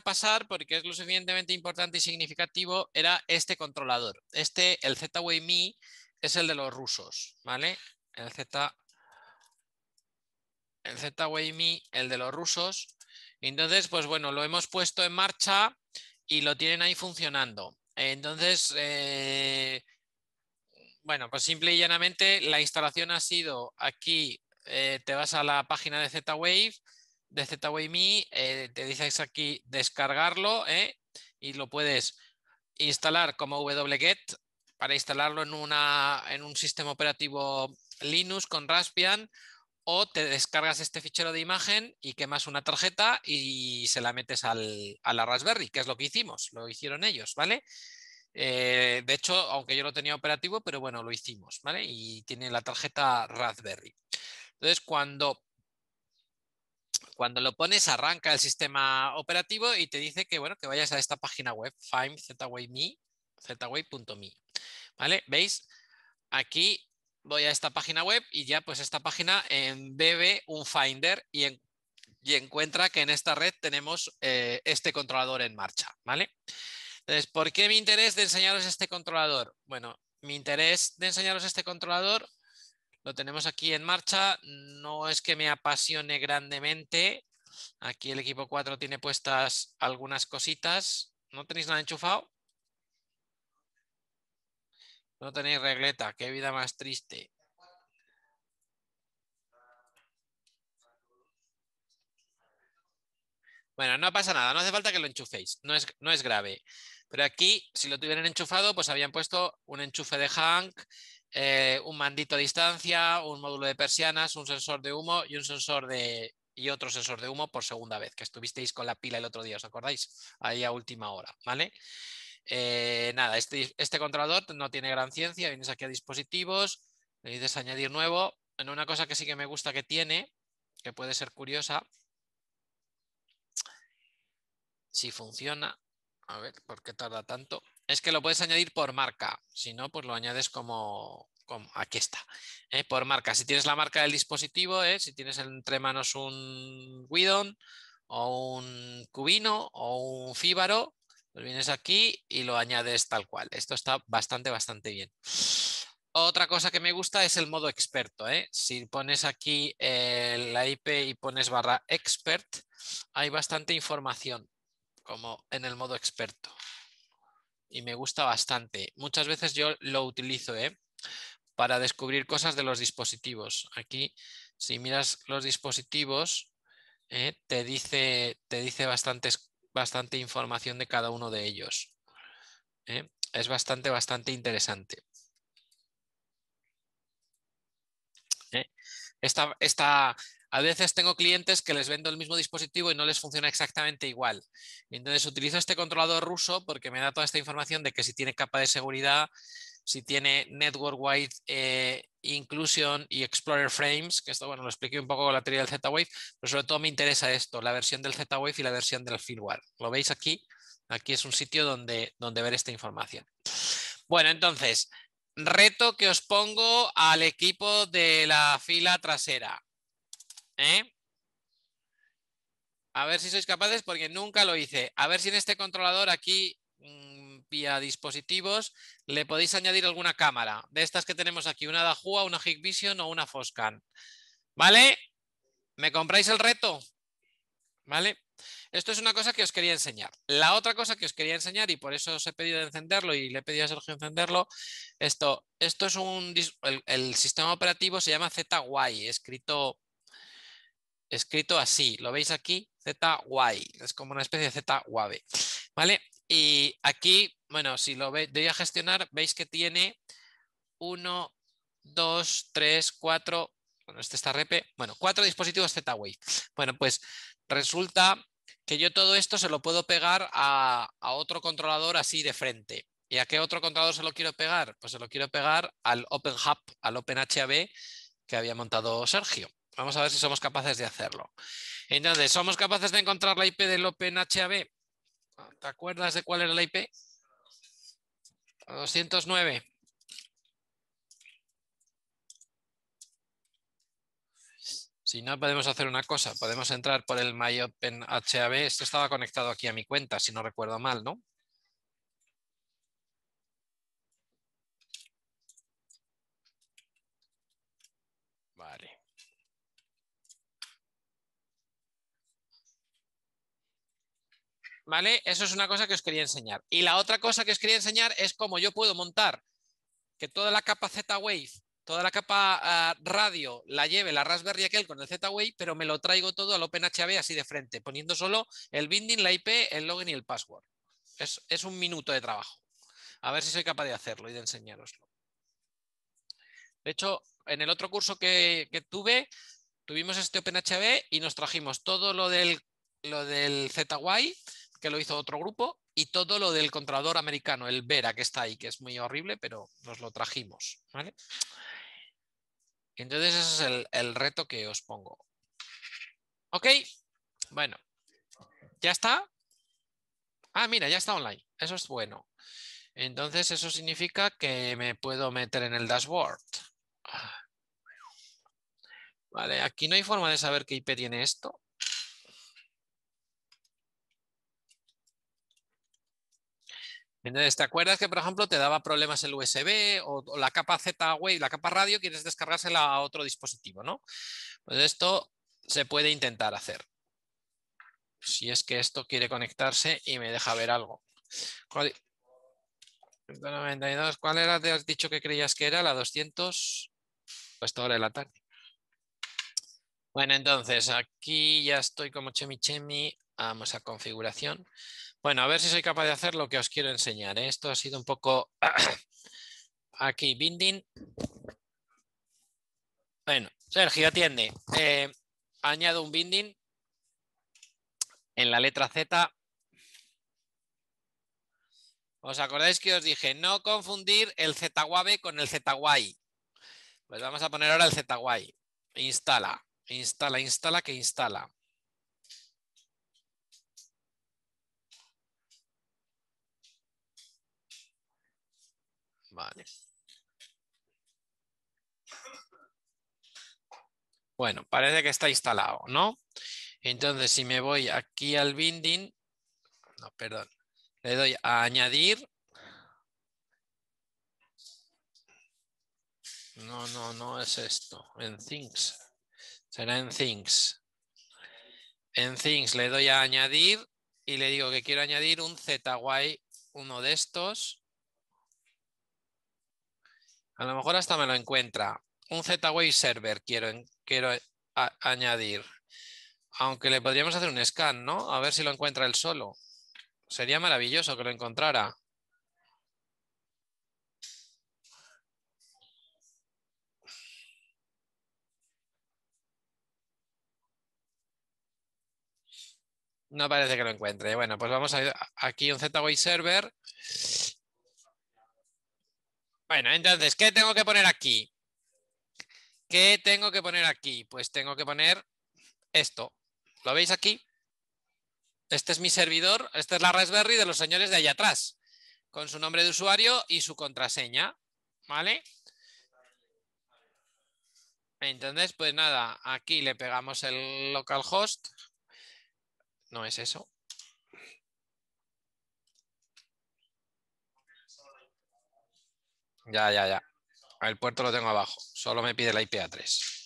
pasar porque es lo suficientemente importante y significativo era este controlador. Este, el Me es el de los rusos, ¿vale? El Z el Mi el de los rusos. Entonces, pues bueno, lo hemos puesto en marcha y lo tienen ahí funcionando. Entonces, eh, bueno, pues simple y llanamente la instalación ha sido aquí, eh, te vas a la página de Z-Wave, de ZWMI, este eh, te dices aquí descargarlo ¿eh? y lo puedes instalar como wget para instalarlo en, una, en un sistema operativo Linux con Raspbian o te descargas este fichero de imagen y quemas una tarjeta y se la metes al, a la Raspberry, que es lo que hicimos, lo hicieron ellos, ¿vale? Eh, de hecho, aunque yo lo tenía operativo, pero bueno, lo hicimos, ¿vale? Y tiene la tarjeta Raspberry. Entonces, cuando cuando lo pones, arranca el sistema operativo y te dice que, bueno, que vayas a esta página web, findZWayMe, e, ¿Vale? ¿Veis? Aquí voy a esta página web y ya pues esta página embebe un Finder y, encuentra que en esta red tenemos eh, este controlador en marcha. ¿Vale? Entonces, ¿por qué mi interés de enseñaros este controlador? Bueno, mi interés de enseñaros este controlador lo tenemos aquí en marcha. No es que me apasione grandemente. Aquí el equipo 4 tiene puestas algunas cositas. ¿No tenéis nada enchufado? No tenéis regleta. Qué vida más triste. Bueno, no pasa nada, no hace falta que lo enchuféis, no es, no es grave. Pero aquí, si lo tuvieran enchufado, pues habían puesto un enchufe de Hank, eh, un mandito a distancia, un módulo de persianas, un sensor de humo y un sensor de otro sensor de humo por segunda vez, que estuvisteis con la pila el otro día, ¿os acordáis? Ahí a última hora, ¿vale? Eh, nada, este, este, controlador no tiene gran ciencia, vienes aquí a dispositivos, le dices añadir nuevo. En una cosa que sí que me gusta que tiene, que puede ser curiosa, si funciona, a ver, ¿por qué tarda tanto? es que lo puedes añadir por marca. Si no, pues lo añades como, aquí está. ¿eh? Por marca. Si tienes la marca del dispositivo, ¿eh? si tienes entre manos un Widon o un Cubino o un Fíbaro, pues vienes aquí y lo añades tal cual. Esto está bastante, bastante bien. Otra cosa que me gusta es el modo experto. ¿eh? Si pones aquí la IP y pones barra expert, hay bastante información, como en el modo experto y me gusta bastante. Muchas veces yo lo utilizo ¿eh? para descubrir cosas de los dispositivos. Aquí, si miras los dispositivos, ¿eh? te dice, te dice bastante información de cada uno de ellos. ¿eh? Es bastante, bastante interesante. esta, a veces tengo clientes que les vendo el mismo dispositivo y no les funciona exactamente igual. Entonces utilizo este controlador ruso porque me da toda esta información de que si tiene capa de seguridad, si tiene Network Wide eh, Inclusion y Explorer Frames, que esto bueno, lo expliqué un poco con la teoría del Z-Wave, pero sobre todo me interesa esto, la versión del Z-Wave y la versión del firmware. ¿Lo veis aquí? Aquí es un sitio donde, donde ver esta información. Bueno, entonces, reto que os pongo al equipo de la fila trasera. ¿eh? A ver si sois capaces porque nunca lo hice. A ver si en este controlador aquí mm, vía dispositivos le podéis añadir alguna cámara. De estas que tenemos aquí, una Dahua, una Hikvision o una Foscan. ¿Vale? ¿Me compráis el reto? ¿Vale? Esto es una cosa que os quería enseñar. La otra cosa que os quería enseñar, y por eso os he pedido encenderlo y le he pedido a Sergio encenderlo, esto, esto es un... El, el sistema operativo se llama ZY, escrito escrito así, lo veis aquí, ZY, es como una especie de ZY, ¿vale? Y aquí, bueno, si lo ve, doy a gestionar, veis que tiene uno, dos, tres, cuatro, bueno, este está repe, bueno, cuatro dispositivos z Bueno, pues resulta que yo todo esto se lo puedo pegar a, otro controlador así de frente. ¿Y a qué otro controlador se lo quiero pegar? Pues se lo quiero pegar al Open al OpenHAB que había montado Sergio. Vamos a ver si somos capaces de hacerlo. Entonces, ¿somos capaces de encontrar la IP del OpenHAB? ¿Te acuerdas de cuál era la IP? 209. Si no, podemos hacer una cosa. Podemos entrar por el MyOpenHAB. Esto estaba conectado aquí a mi cuenta, si no recuerdo mal, ¿no? ¿vale? Eso es una cosa que os quería enseñar. Y la otra cosa que os quería enseñar es cómo yo puedo montar que toda la capa Z-Wave, toda la capa ah, radio la lleve la Raspberry aquel con el Z-Wave, pero me lo traigo todo al OpenHAB así de frente, poniendo solo el binding, la IP, el login y el password. Es, un minuto de trabajo. A ver si soy capaz de hacerlo y de enseñaroslo De hecho, en el otro curso que, tuve, tuvimos este OpenHAB y nos trajimos todo lo del, lo del ZY, que lo hizo otro grupo, y todo lo del controlador americano, el Vera, que está ahí, que es muy horrible, pero nos lo trajimos. ¿vale? Entonces, ese es el, el reto que os pongo. ¿Ok? Bueno, ¿ya está? Ah, mira, ya está online. Eso es bueno. Entonces, eso significa que me puedo meter en el dashboard. Ah. Vale, aquí no hay forma de saber qué IP tiene esto. Entonces, ¿te acuerdas que, por ejemplo, te daba problemas el USB o, la capa Z-Wave, la capa radio, quieres descargársela a otro dispositivo, ¿no? Pues esto se puede intentar hacer. Si es que esto quiere conectarse y me deja ver algo. ¿cuál era? Te has dicho que creías que era la 200, pues toda la tarde. Bueno, entonces aquí ya estoy como chemi chemi. Vamos a configuración. Bueno, a ver si soy capaz de hacer lo que os quiero enseñar. ¿eh? Esto ha sido un poco aquí, binding. Bueno, Sergio, atiende. Eh, añado un binding en la letra Z. ¿Os acordáis que os dije no confundir el ZWAVE con el ZY? Pues vamos a poner ahora el ZY. Instala, instala, instala, que instala. Vale. Bueno, parece que está instalado, ¿no? Entonces, si me voy aquí al binding, no, perdón, le doy a añadir. No, no, no es esto, en things. Será en things. En things le doy a añadir y le digo que quiero añadir un ZY, uno de estos, a lo mejor hasta me lo encuentra. Un Z-Wave Server quiero, quiero añadir. Aunque le podríamos hacer un scan, ¿no? A ver si lo encuentra él solo. Sería maravilloso que lo encontrara. No parece que lo encuentre. Bueno, pues vamos a ir aquí un Z-Wave Server bueno, entonces, ¿qué tengo que poner aquí? ¿Qué tengo que poner aquí? Pues tengo que poner esto. ¿Lo veis aquí? Este es mi servidor, esta es la Raspberry de los señores de allá atrás, con su nombre de usuario y su contraseña. ¿Vale? Entonces, pues nada, aquí le pegamos el localhost. No es eso. Ya, ya, ya. El puerto lo tengo abajo. Solo me pide la IPA3.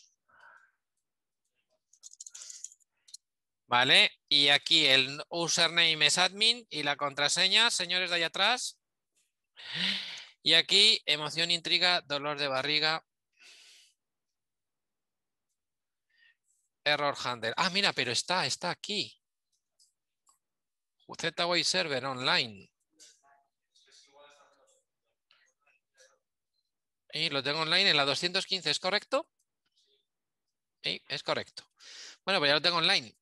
¿Vale? Y aquí el username es admin y la contraseña, señores de allá atrás. Y aquí emoción, intriga, dolor de barriga. Error handler. Ah, mira, pero está, está aquí. ZWay Server Online. lo tengo online en la 215, ¿es correcto? es correcto. Bueno, pues ya lo tengo online.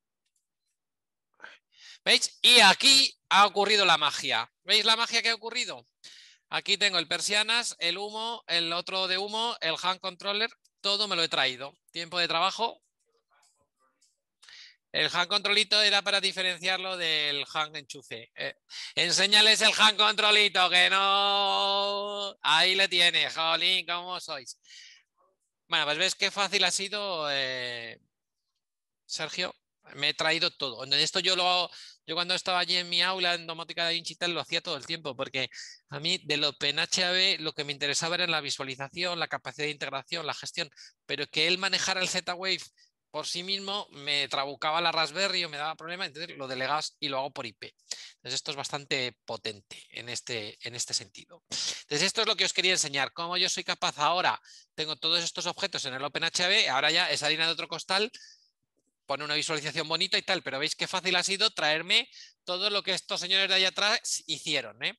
¿Veis? Y aquí ha ocurrido la magia. ¿Veis la magia que ha ocurrido? Aquí tengo el persianas, el humo, el otro de humo, el hand controller, todo me lo he traído. Tiempo de trabajo, el hand controlito era para diferenciarlo del hand enchufe. Eh, el hang controlito, que no. Ahí le tiene, jolín, ¿cómo sois? Bueno, pues ves qué fácil ha sido, eh, Sergio. Me he traído todo. Esto yo lo yo cuando estaba allí en mi aula en domótica de Inchital lo hacía todo el tiempo, porque a mí de lo PNHAB lo que me interesaba era la visualización, la capacidad de integración, la gestión, pero que él manejara el Z-Wave por sí mismo me trabucaba la Raspberry o me daba problemas, entonces lo delegas y lo hago por IP. Entonces esto es bastante potente en este, en este sentido. Entonces esto es lo que os quería enseñar, cómo yo soy capaz ahora, tengo todos estos objetos en el OpenHAB, ahora ya es harina de otro costal, pone una visualización bonita y tal, pero veis qué fácil ha sido traerme todo lo que estos señores de allá atrás hicieron. ¿eh?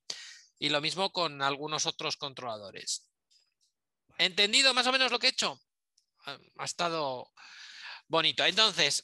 Y lo mismo con algunos otros controladores. ¿Entendido más o menos lo que he hecho? Ha estado bonito. Entonces...